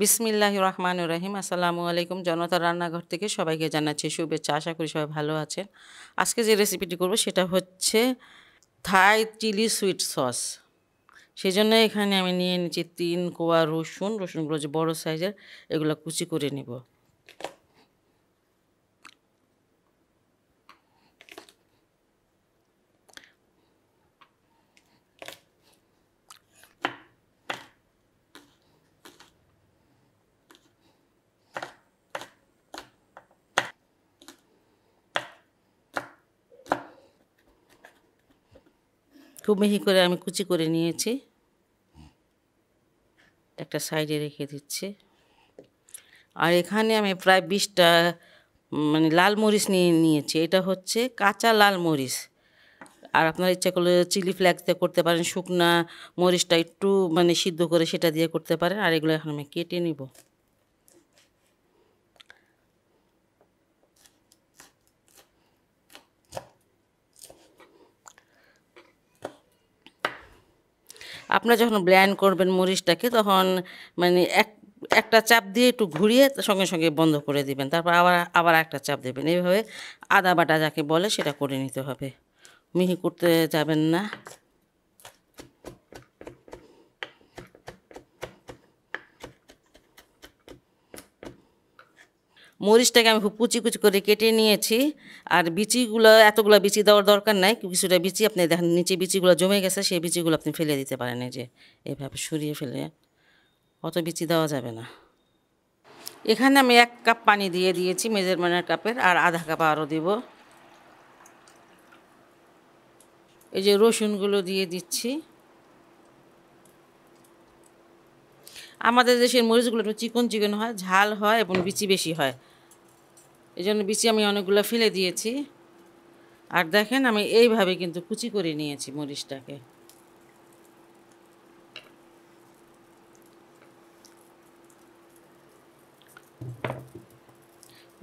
বিসমিল্লাহ রহমান রহিম আসসালামু আলাইকুম জনতা রান্নাঘর থেকে সবাইকে জানাচ্ছি শুভেচ্ছা আশা করি সবাই ভালো আছেন আজকে যে রেসিপিটি করব সেটা হচ্ছে থাই চিলি সুইট সস সেই জন্য এখানে আমি নিয়ে নিচ্ছি তিন কোয়া রসুন রসুনগুলো যে বড়ো সাইজের এগুলো কুচি করে নেব খুব মিহি করে আমি কুচি করে নিয়েছি একটা সাইডে রেখে দিচ্ছি আর এখানে আমি প্রায় বিশটা মানে লাল মরিচ নিয়ে নিয়েছি এটা হচ্ছে কাঁচা লাল মরিচ আর আপনার ইচ্ছা করলে চিলি ফ্ল্যাক্স দিয়ে করতে পারেন শুকনা মরিচটা একটু মানে সিদ্ধ করে সেটা দিয়ে করতে পারেন আর এগুলো এখন আমি কেটে নিব আপনারা যখন ব্ল্যান্ড করবেন মরিচটাকে তখন মানে এক একটা চাপ দিয়ে একটু ঘুরিয়ে সঙ্গে সঙ্গে বন্ধ করে দিবেন তারপর আবার আবার একটা চাপ দেবেন এইভাবে আদা বাটা যাকে বলে সেটা করে নিতে হবে মিহি করতে যাবেন না মরিচটাকে আমি খুব কুচি কুচি করে কেটে নিয়েছি আর বিচিগুলো এতগুলো বিচি দেওয়ার দরকার নাই কিছুটা বিচি আপনি দেখেন নিচে বিচিগুলো জমে গেছে সেই বিচিগুলো আপনি ফেলে দিতে পারেন এই যে এভাবে সরিয়ে ফেলে অত বিচি দেওয়া যাবে না এখানে আমি এক কাপ পানি দিয়ে দিয়েছি মেজারমেন্টের কাপের আর আধা কাপ আরও দেব এই যে রসুনগুলো দিয়ে দিচ্ছি আমাদের দেশের মরিচগুলো একটু চিকন চিকন হয় ঝাল হয় এবং বিচি বেশি হয় এই জন্য বিচি আমি অনেকগুলো ফেলে দিয়েছি আর দেখেন আমি এইভাবে কিন্তু কুচি করে নিয়েছি মরিচটাকে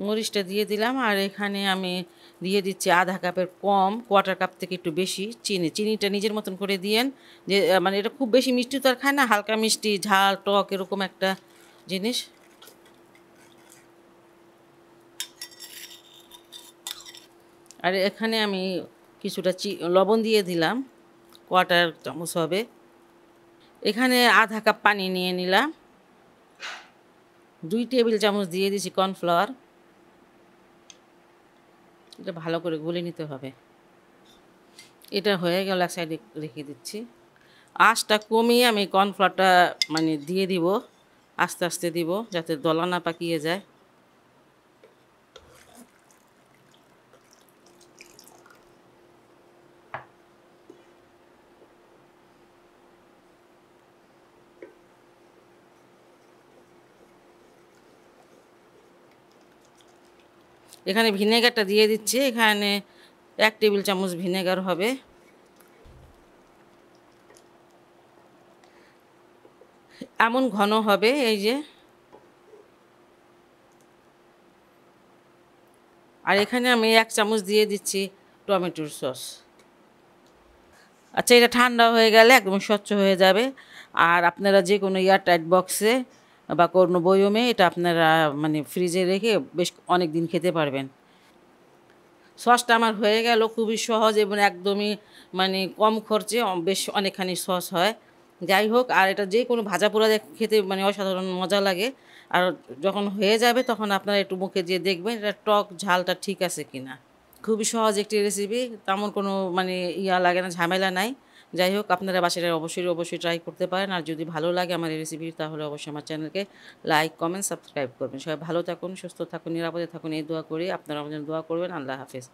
মরিচটা দিয়ে দিলাম আর এখানে আমি দিয়ে দিচ্ছি আধা কাপের কম কোয়ার্টার কাপ থেকে একটু বেশি চিনি চিনিটা নিজের মতন করে দিয়েন যে মানে এটা খুব বেশি মিষ্টি তো আর খায় না হালকা মিষ্টি ঝাল টক এরকম একটা জিনিস আর এখানে আমি কিছুটা চি লবণ দিয়ে দিলাম কোয়াটার চামচ হবে এখানে আধা কাপ পানি নিয়ে নিলাম দুই টেবিল চামচ দিয়ে দিছি কর্নফ্লাওয়ার এটা ভালো করে গুলে নিতে হবে এটা হয়ে গেল এক সাইডে রেখে দিচ্ছি আঁচটা কমিয়ে আমি কর্নফ্লাওয়ারটা মানে দিয়ে দিব আস্তে আস্তে দিব যাতে দলা না পাকিয়ে যায় এখানে ভিনেগারটা দিয়ে দিচ্ছি এখানে এক টেবিল চামচ ভিনেগার হবে এমন ঘন হবে এই যে আর এখানে আমি এক চামচ দিয়ে দিচ্ছি টমেটোর সস আচ্ছা এটা ঠান্ডা হয়ে গেলে একদম স্বচ্ছ হয়ে যাবে আর আপনারা যে কোনো এয়ারটাইট বক্সে বা কোনো বয়মে এটা আপনারা মানে ফ্রিজে রেখে বেশ অনেক দিন খেতে পারবেন সসটা আমার হয়ে গেল খুবই সহজ এবং একদমই মানে কম খরচে বেশ অনেকখানি সস হয় যাই হোক আর এটা যে কোনো ভাজা পোড়া খেতে মানে অসাধারণ মজা লাগে আর যখন হয়ে যাবে তখন আপনারা একটু মুখে দিয়ে দেখবেন এটা টক ঝালটা ঠিক আছে কিনা খুবই সহজ একটি রেসিপি তেমন কোনো মানে ইয়া লাগে না ঝামেলা নাই যাই হোক আপনারা বাসাটা অবশ্যই অবশ্যই ট্রাই করতে পারেন আর যদি ভালো লাগে আমার এই রেসিপি তাহলে অবশ্যই আমার চ্যানেলকে লাইক কমেন্ট সাবস্ক্রাইব করবেন সবাই ভালো থাকুন সুস্থ থাকুন নিরাপদে থাকুন এই দোয়া করি আপনারা আমাদের দোয়া করবেন আল্লাহ হাফেজ